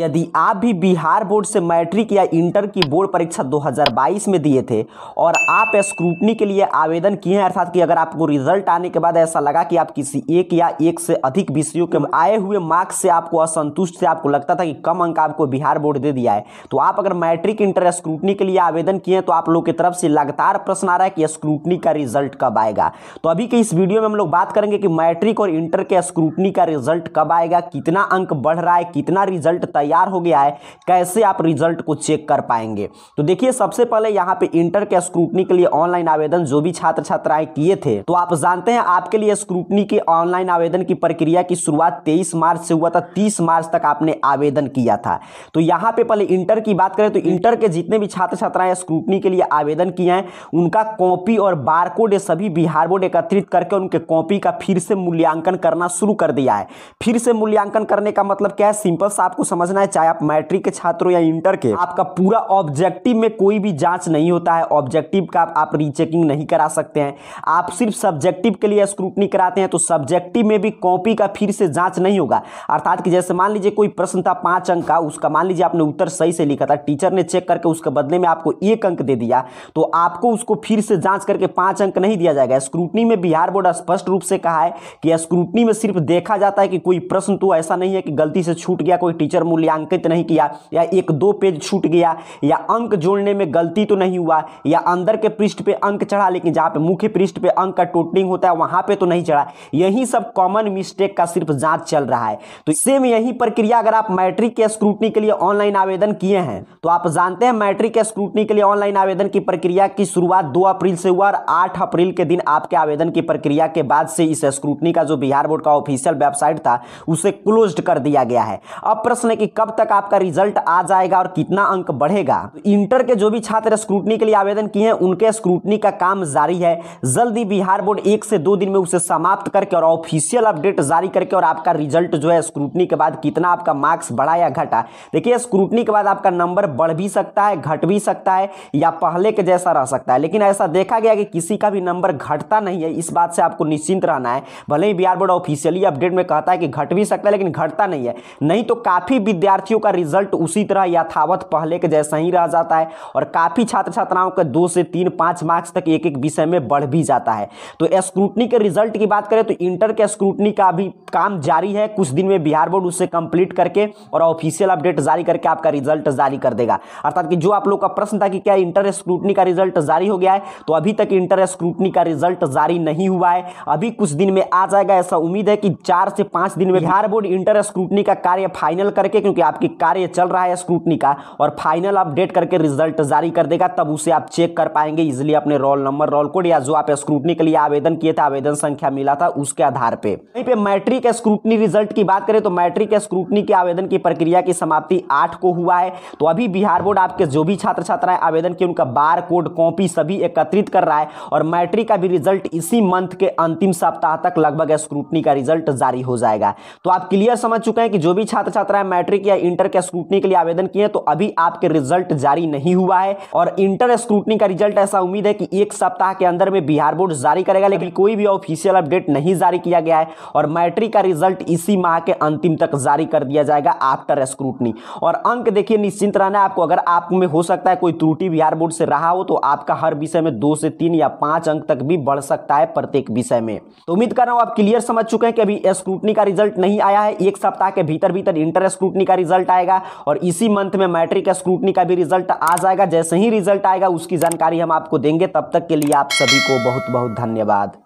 यदि आप भी बिहार बोर्ड से मैट्रिक या इंटर की बोर्ड परीक्षा 2022 में दिए थे और आप स्क्रूटनी के लिए आवेदन किए हैं अर्थात कि अगर आपको रिजल्ट आने के बाद ऐसा लगा कि आप किसी एक या एक से अधिक विषयों के आए हुए मार्क्स से आपको असंतुष्ट से आपको लगता था कि कम अंक आपको बिहार बोर्ड दे दिया है तो आप अगर मैट्रिक इंटर स्क्रूटनी के लिए आवेदन किए हैं तो आप लोग की तरफ से लगातार प्रश्न आ रहा है कि स्क्रूटनी का रिजल्ट कब आएगा तो अभी के इस वीडियो में हम लोग बात करेंगे कि मैट्रिक और इंटर के स्क्रूटनी का रिजल्ट कब आएगा कितना अंक बढ़ रहा है कितना रिजल्ट तैयार हो गया है कैसे आप रिजल्ट को चेक कर पाएंगे तो देखिए सबसे पहले यहाँ पे इंटर के स्क्रूटनी के लिए ऑनलाइन आवेदन जो भी छात्र छात्राएं किए थे तो आप जानते हैं आपके लिए स्क्रूटनी के ऑनलाइन आवेदन की प्रक्रिया की शुरुआत तेईस मार्च से हुआ था तीस मार्च तक आपने आवेदन किया था तो यहाँ पे पहले इंटर की बात करें तो इंटर के जितने भी छात्र छात्राएं स्क्रूटनी के लिए आवेदन किए हैं उनका कॉपी और बारकोड सभी बिहार बोर्ड एकत्रित करके उनके कॉपी का फिर से मूल्यांकन करना शुरू कर दिया है फिर से मूल्यांकन करने का मतलब क्या है सिंपल सा आपको समझ समझना है चाहे आप मैट्रिक के छात्र हो या इंटर के आपका पूरा ऑब्जेक्टिव में कोई भी जांच नहीं होता है ऑब्जेक्टिव का आप रीचेकिंग नहीं करा सकते हैं आप सिर्फ सब्जेक्टिव के लिए स्क्रूटनी कराते हैं तो सब्जेक्टिव में भी कॉपी का फिर से जांच नहीं होगा अर्थात कि जैसे मान लीजिए कोई प्रश्न था पांच अंक का उसका मान लीजिए आपने उत्तर सही से लिखा था टीचर ने चेक करके उसके बदले में आपको एक अंक दे दिया तो आपको उसको फिर से जांच करके पांच अंक नहीं दिया जाएगा स्क्रूटनी में बिहार बोर्ड स्पष्ट रूप से कहा है कि स्क्रूटनी में सिर्फ देखा जाता है कि कोई प्रश्न तो ऐसा नहीं है कि गलती से छूट गया कोई टीचर मूल्य मूल्यांकित नहीं किया या एक दो पेज छूट गया या अंक जोड़ने में गलती तो नहीं हुआ या अंदर के पृष्ठ पे अंक चढ़ा लेकिन जहाँ पे मुख्य पृष्ठ पे अंक का टोटलिंग होता है वहाँ पे तो नहीं चढ़ा यही सब कॉमन मिस्टेक का सिर्फ जाँच चल रहा है तो सेम यही प्रक्रिया अगर आप मैट्रिक के स्क्रूटनी के लिए ऑनलाइन आवेदन किए हैं तो आप जानते हैं मैट्रिक स्क्रूटनी के लिए ऑनलाइन आवेदन की प्रक्रिया की शुरुआत दो अप्रैल से हुआ और आठ अप्रैल के दिन आपके आवेदन की प्रक्रिया के बाद से इस स्क्रूटनी का जो बिहार बोर्ड का ऑफिशियल वेबसाइट था उसे क्लोज्ड कर दिया गया है अब प्रश्न है कि कब तक आपका रिजल्ट आ जाएगा और कितना अंक बढ़ेगा तो इंटर के जो भी छात्र स्क्रूटनी के लिए आवेदन किए हैं उनके स्क्रूटनी का काम जारी है जल्दी बिहार बोर्ड एक से दो दिन में उसे समाप्त करके और ऑफिशियल अपडेट जारी करके और आपका रिजल्ट जो है स्क्रूटनी के बाद कितना आपका मार्क्स बढ़ा या घटा देखिए स्क्रूटनी के बाद आपका नंबर बढ़ भी सकता है घट भी सकता है या पहले के जैसा रह सकता है लेकिन ऐसा देखा गया कि किसी का भी नंबर घटता नहीं है इस बात से आपको निश्चिंत रहना है भले ही बिहार बोर्ड ऑफिशियली अपडेट में कहता है कि घट भी सकता है लेकिन घटता नहीं है नहीं तो काफ़ी विद्यार्थियों का रिजल्ट उसी तरह यथावत पहले के जैसा ही रह जाता है और काफ़ी छात्र छात्राओं का दो से तीन पांच मार्क्स तक एक एक विषय में बढ़ भी जाता है तो स्क्रूटनी के रिजल्ट की बात करें तो इंटर के स्क्रूटनी का भी काम जारी है कुछ दिन में बिहार बोर्ड उससे कंप्लीट करके और ऑफिशियल अपडेट जारी करके आपका रिजल्ट जारी कर देगा अर्थात कि जो आप लोग का प्रश्न था कि क्या इंटर स्क्रूटनी का रिजल्ट जारी हो गया है तो अभी तक इंटर स्क्रूटनी का रिजल्ट जारी नहीं हुआ है अभी कुछ दिन में आ जाएगा ऐसा उम्मीद है कि चार से पांच दिन में बिहार बोर्ड इंटर स्क्रूटनी का कार्य फाइनल करके क्योंकि आपकी कार्य चल रहा है स्क्रूटनी का और फाइनल अपडेट करके रिजल्ट जारी कर देगा तब उसे आप चेक कर पाएंगे इजिली अपने रोल नंबर रोल कोड या जो आप स्क्रूटनी के लिए आवेदन किए थे आवेदन संख्या मिला था उसके आधार पर वहीं पे मैट्रिक स्क्रूटनी रिजल्ट की बात करें तो मैट्रिक स्क्रूटनी के आवेदन की प्रक्रिया की समाप्ति आठ को हुआ है तो अभी बिहार बोर्ड आपके जो भी छात्र छात्राएं आवेदन किए उनका बार कोड कॉपी सभी एकत्रित कर रहा है और मैट्रिक का भी रिजल्ट इसी मंथ के अंतिम सप्ताह तक लगभग स्क्रूटनी का रिजल्ट जारी हो जाएगा तो आप क्लियर समझ चुके हैं कि जो भी छात्र छात्राएं मैट्रिक या इंटर के स्क्रूटनी के लिए आवेदन किए तो अभी आपके रिजल्ट जारी नहीं हुआ है और इंटर स्क्रूटनी का रिजल्ट ऐसा उम्मीद है कि एक सप्ताह के अंदर में बिहार बोर्ड जारी करेगा लेकिन कोई भी ऑफिशियल अपडेट नहीं जारी किया गया है और मैट्रिक का रिजल्ट इसी माह के अंतिम तक जारी कर दिया जाएगा आफ्टर स्क्रूटनी और अंक देखिए निश्चिंत रहना आपको अगर आप में हो सकता है कोई त्रुटि बिहार बोर्ड से रहा हो तो आपका हर विषय में दो से तीन या पांच अंक तक भी बढ़ सकता है प्रत्येक विषय में तो उम्मीद कर रहा हूं आप क्लियर समझ चुके हैं कि अभी स्क्रूटनी का रिजल्ट नहीं आया है एक सप्ताह के भीतर भीतर इंटर स्क्रूटनी स्क्रूटनी का रिजल्ट आएगा और इसी मंथ में मैट्रिक स्क्रूटनी का भी रिजल्ट आ जाएगा जैसे ही रिजल्ट आएगा उसकी जानकारी हम आपको देंगे तब तक के लिए आप सभी को बहुत बहुत धन्यवाद